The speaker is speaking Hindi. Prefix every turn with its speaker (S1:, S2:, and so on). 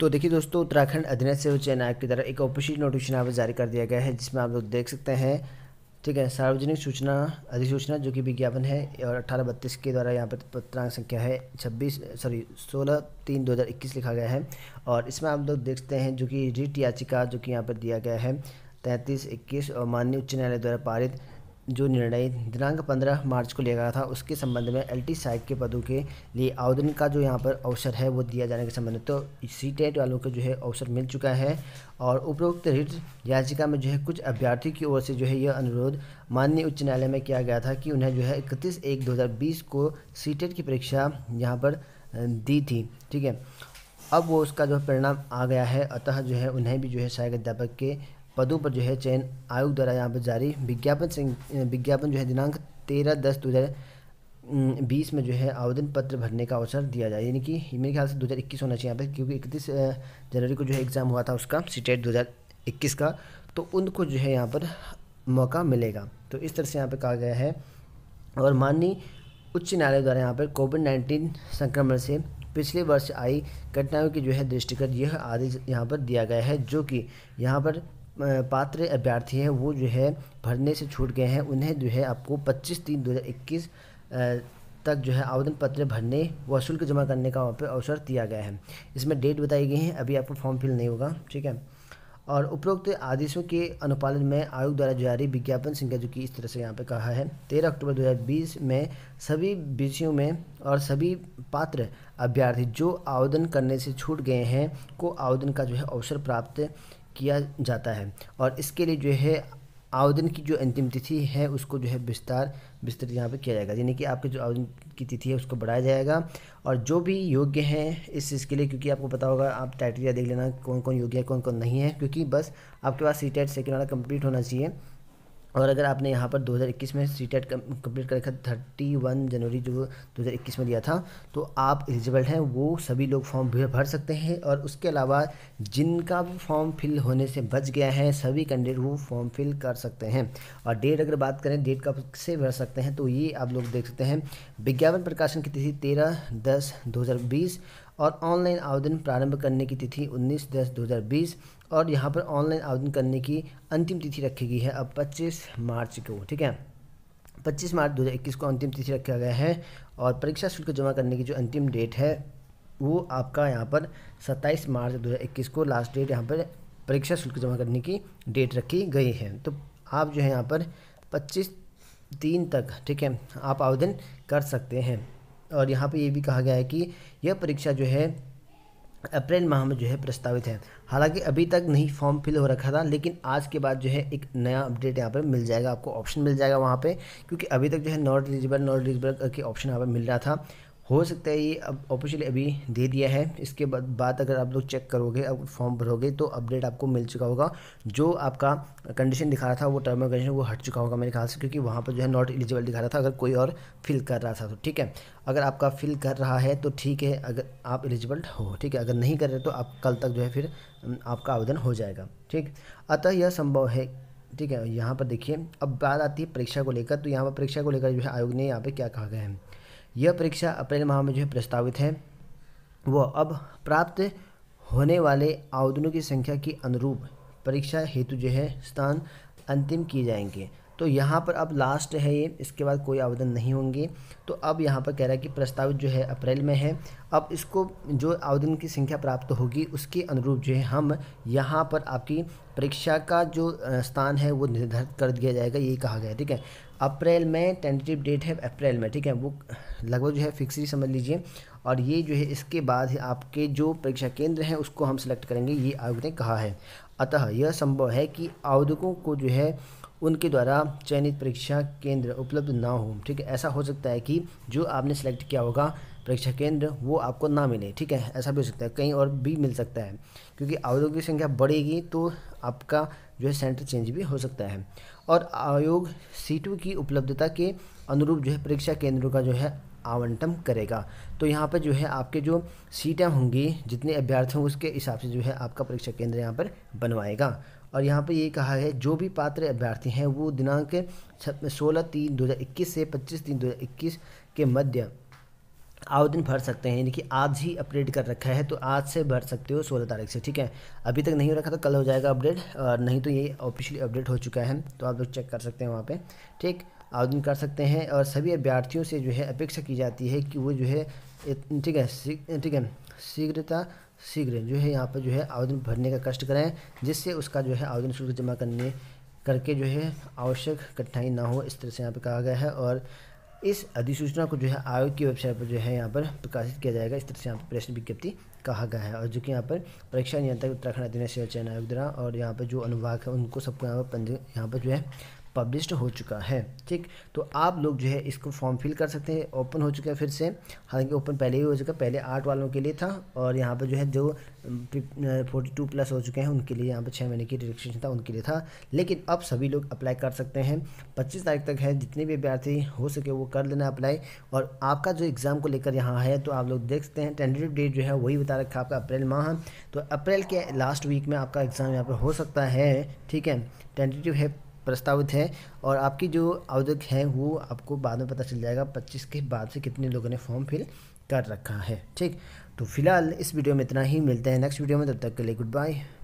S1: तो देखिए दोस्तों उत्तराखंड अधीनस्थ से उच्च न्यायालय की तरफ एक ऑफिशियल नोटिफिकेशन यहाँ पर जारी कर दिया गया है जिसमें आप लोग देख सकते हैं ठीक है सार्वजनिक सूचना अधिसूचना जो कि विज्ञापन है और अठारह बत्तीस के द्वारा यहाँ पर पत्रांक संख्या है छब्बीस सॉरी सोलह तीन दो हज़ार इक्कीस लिखा गया है और इसमें आप लोग देखते हैं जो कि रिट याचिका जो कि यहाँ पर दिया गया है तैंतीस इक्कीस और माननीय उच्च न्यायालय द्वारा पारित जो निर्णय दिनांक 15 मार्च को लिया गया था उसके संबंध में एल टी के पदों के लिए आवेदन का जो यहाँ पर अवसर है वो दिया जाने के संबंध में तो सी टेट वालों को जो है अवसर मिल चुका है और उपरोक्त रिट याचिका में जो है कुछ अभ्यर्थी की ओर से जो है यह अनुरोध माननीय उच्च न्यायालय में किया गया था कि उन्हें जो है इकतीस एक दो को सी की परीक्षा यहाँ पर दी थी ठीक है अब वो उसका जो परिणाम आ गया है अतः जो है उन्हें भी जो है सहायक अध्यापक के पदों पर जो है चयन आयोग द्वारा यहाँ पर जारी विज्ञापन विज्ञापन जो है दिनांक तेरह दस दो हज़ार बीस में जो है आवेदन पत्र भरने का अवसर दिया जाए यानी कि मेरे ख्याल से दो हज़ार इक्कीस होना चाहिए यहाँ पर क्योंकि इकतीस जनवरी को जो है एग्ज़ाम हुआ था उसका सीटेट दो हज़ार इक्कीस का तो उनको जो है यहाँ पर मौका मिलेगा तो इस तरह से यहाँ पर कहा गया है और माननीय उच्च न्यायालय द्वारा यहाँ पर कोविड नाइन्टीन संक्रमण से पिछले वर्ष आई घटनाओं की जो है दृष्टिगत यह आदेश यहाँ पर दिया गया है जो कि यहाँ पर पात्र अभ्यर्थी हैं वो जो है भरने से छूट गए हैं उन्हें जो है आपको पच्चीस तीन दो हज़ार इक्कीस तक जो है आवेदन पत्र भरने व शुल्क जमा करने का वहाँ पर अवसर दिया गया है इसमें डेट बताई गई है अभी आपको फॉर्म फिल नहीं होगा ठीक है और उपरोक्त आदेशों के अनुपालन में आयोग द्वारा जारी विज्ञापन संख्या जो कि इस तरह से यहाँ पे कहा है तेरह अक्टूबर 2020 में सभी विषयों में और सभी पात्र अभ्यर्थी जो आवेदन करने से छूट गए हैं को आवेदन का जो है अवसर प्राप्त किया जाता है और इसके लिए जो है आवेदन की जो अंतिम तिथि है उसको जो है विस्तार विस्तृत यहाँ पे किया जाएगा यानी कि आपके जो आवेदन की तिथि है उसको बढ़ाया जाएगा और जो भी योग्य हैं इस चीज़ के लिए क्योंकि आपको पता होगा आप क्राइटेरिया देख लेना कौन कौन योग्य है कौन कौन नहीं है क्योंकि बस आपके पास सी टेट सेकेंड वाला कम्प्लीट होना चाहिए और अगर आपने यहाँ पर 2021 में सी टेट कम्प्लीट कर रखा थर्टी वन जनवरी जो 2021 में दिया था तो आप एलिजिबल हैं वो सभी लोग फॉर्म भर सकते हैं और उसके अलावा जिनका भी फॉर्म फिल होने से बच गया है सभी कैंडिडेट वो फॉर्म फिल कर सकते हैं और डेट अगर बात करें डेट कब से भर सकते हैं तो ये आप लोग देख सकते हैं विज्ञापन प्रकाशन की तिथि तेरह दस दो और ऑनलाइन आवेदन प्रारंभ करने की तिथि उन्नीस दस दो और यहाँ पर ऑनलाइन आवेदन करने की अंतिम तिथि रखी गई है अब पच्चीस मार्च को ठीक है पच्चीस मार्च 2021 को अंतिम तिथि रखा गया है और परीक्षा शुल्क जमा करने की जो अंतिम डेट है वो आपका यहाँ पर 27 मार्च 2021 को लास्ट डेट यहाँ पर परीक्षा शुल्क जमा करने की डेट रखी गई है तो आप जो है यहाँ पर पच्चीस तीन तक ठीक है आप आवेदन कर सकते हैं और यहाँ पर ये भी कहा गया है कि यह परीक्षा जो है अप्रैल माह में जो है प्रस्तावित है हालांकि अभी तक नहीं फॉर्म फिल हो रखा था लेकिन आज के बाद जो है एक नया अपडेट यहाँ पर मिल जाएगा आपको ऑप्शन मिल जाएगा वहाँ पे क्योंकि अभी तक जो है नॉट एलिजिबल नॉट एलिजिबल के ऑप्शन यहाँ पर मिल रहा था हो सकता है ये अब ऑफिशियली अभी दे दिया है इसके बाद अगर आप लोग चेक करोगे अब फॉर्म भरोगे तो अपडेट आपको मिल चुका होगा जो आपका कंडीशन दिखा रहा था वो टर्म कंडीशन वो हट चुका होगा मेरे ख्याल से क्योंकि वहाँ पर जो है नॉट एलिजिबल दिखा रहा था अगर कोई और फिल कर रहा था तो ठीक है अगर आपका फिल कर रहा है तो ठीक है अगर आप एलिजिबल हो ठीक है अगर नहीं कर रहे तो आप कल तक जो है फिर आपका आवेदन हो जाएगा ठीक अतः यह संभव है ठीक है यहाँ पर देखिए अब बात आती है परीक्षा को लेकर तो यहाँ पर परीक्षा को लेकर जो है आयोग ने यहाँ पर क्या कहा गया है यह परीक्षा अप्रैल माह में जो है प्रस्तावित है वह अब प्राप्त होने वाले आवेदनों की संख्या के अनुरूप परीक्षा हेतु जो है स्थान अंतिम किए जाएंगे तो यहाँ पर अब लास्ट है ये इसके बाद कोई आवेदन नहीं होंगे तो अब यहाँ पर कह रहा है कि प्रस्तावित जो है अप्रैल में है अब इसको जो आवेदन की संख्या प्राप्त होगी उसके अनुरूप जो है हम यहाँ पर आपकी परीक्षा का जो स्थान है वो निर्धारित कर दिया जाएगा ये कहा गया ठीक है अप्रैल में टेंटेटिव डेट है अप्रैल में ठीक है वो लगभग जो है फिक्स ही समझ लीजिए और ये जो है इसके बाद आपके जो परीक्षा केंद्र हैं उसको हम सिलेक्ट करेंगे ये आयोग ने कहा है अतः यह संभव है कि आवेदकों को जो है उनके द्वारा चयनित परीक्षा केंद्र उपलब्ध ना हो ठीक है ऐसा हो सकता है कि जो आपने सेलेक्ट किया होगा परीक्षा केंद्र वो आपको ना मिले ठीक है ऐसा भी हो सकता है कहीं और भी मिल सकता है क्योंकि आयोगों की संख्या बढ़ेगी तो आपका जो है सेंटर चेंज भी हो सकता है और आयोग सीटों की उपलब्धता के अनुरूप जो है परीक्षा केंद्रों का जो है आवंटन करेगा तो यहाँ पर जो है आपके जो सीटें होंगी जितने अभ्यर्थी होंगे उसके हिसाब से जो है आपका परीक्षा केंद्र यहाँ पर बनवाएगा और यहाँ पर ये कहा है जो भी पात्र अभ्यर्थी हैं वो दिनांक सोलह तीन दो हज़ार इक्कीस से पच्चीस तीन दो हज़ार इक्कीस के मध्य आवेदन दिन भर सकते हैं यानी कि आज ही अपडेट कर रखा है तो आज से भर सकते हो सोलह तारीख से ठीक है अभी तक नहीं हो रखा तो कल हो जाएगा अपडेट और नहीं तो ये ऑफिशियली अपडेट हो चुका है तो आप लोग चेक कर सकते हैं वहाँ पर ठीक आवेदन कर सकते हैं और सभी अभ्यर्थियों से जो है अपेक्षा की जाती है कि वो जो है ठीक है ठीक है शीघ्रता शीघ्र जो है यहाँ पर जो है आवेदन भरने का कष्ट करें जिससे उसका जो है आवेदन शुल्क जमा करने करके जो है आवश्यक कठिनाई ना हो इस तरह से यहाँ पर कहा गया है और इस अधिसूचना को जो है आयोग की वेबसाइट पर जो है यहाँ पर प्रकाशित किया जाएगा इस तरह से यहाँ पर प्रेस विज्ञप्ति कहा गया है और जो कि यहाँ पर परीक्षा नियंत्रक उत्तराखंड अधीन सेवा चयन आयोग द्वारा और यहाँ पर जो अनुभाग है उनको सबको यहाँ पर यहाँ पर जो है पब्लिश्ड हो चुका है ठीक तो आप लोग जो है इसको फॉर्म फिल कर सकते हैं ओपन हो चुका है फिर से हालांकि ओपन पहले ही हो चुका पहले आठ वालों के लिए था और यहाँ पर जो है जो फोर्टी टू प्लस हो चुके हैं उनके लिए यहाँ पर छः महीने की रिलैक्सेशन था उनके लिए था लेकिन अब सभी लोग अप्लाई कर सकते हैं पच्चीस तारीख तक है जितने भी अभ्यर्थी हो सके वो कर लेना अप्लाई और आपका जो एग्ज़ाम को लेकर यहाँ है तो आप लोग देख सकते हैं टेंडेटिव डेट जो है वही बता रखा आपका अप्रैल माह तो अप्रैल के लास्ट वीक में आपका एग्ज़ाम यहाँ पर हो सकता है ठीक है टेंटेटिव है प्रस्तावित है और आपकी जो आवेदक है वो आपको बाद में पता चल जाएगा पच्चीस के बाद से कितने लोगों ने फॉर्म फिल कर रखा है ठीक तो फिलहाल इस वीडियो में इतना ही मिलते हैं नेक्स्ट वीडियो में तब तक के लिए गुड बाय